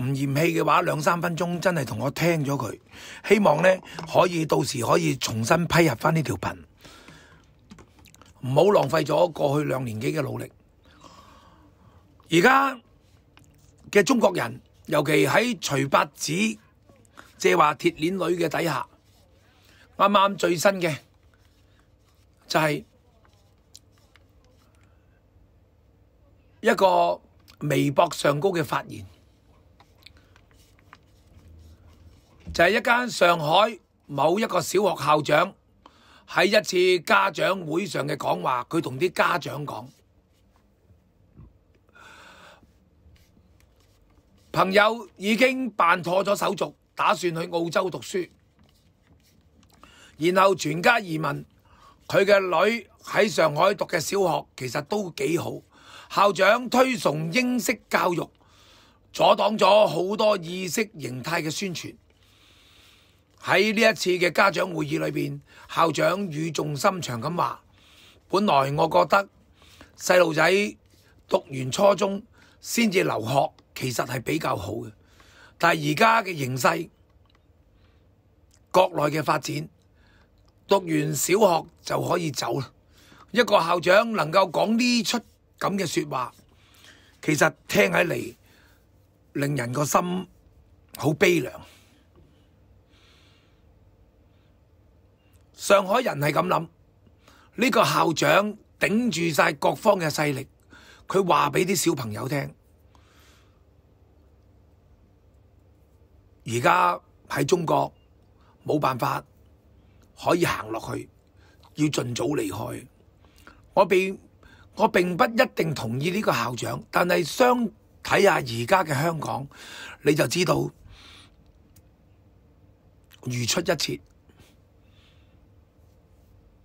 唔嫌弃嘅话，两三分钟真系同我听咗佢，希望咧可以到时可以重新批入翻呢条频，唔好浪费咗过去两年几嘅努力。而家嘅中国人，尤其喺徐八子借话铁链女嘅底下，啱啱最新嘅就系一个微博上高嘅发言。就係一間上海某一個小學校長喺一次家長會上嘅講話，佢同啲家長講：朋友已經辦妥咗手續，打算去澳洲讀書，然後全家移民。佢嘅女喺上海讀嘅小學其實都幾好，校長推崇英式教育，阻擋咗好多意識形態嘅宣傳。喺呢一次嘅家长会议里边，校长语重心长咁话，本来我觉得细路仔读完初中先至留学其实系比较好嘅。但系而家嘅形势国内嘅发展，读完小学就可以走啦。一个校长能够讲呢出咁嘅说话，其实听起嚟，令人个心好悲凉。上海人系咁谂，呢个校长顶住晒各方嘅势力，佢话俾啲小朋友听，而家喺中国冇办法可以行落去，要尽早离开。我并我并不一定同意呢个校长，但系相睇下而家嘅香港，你就知道如出一辙。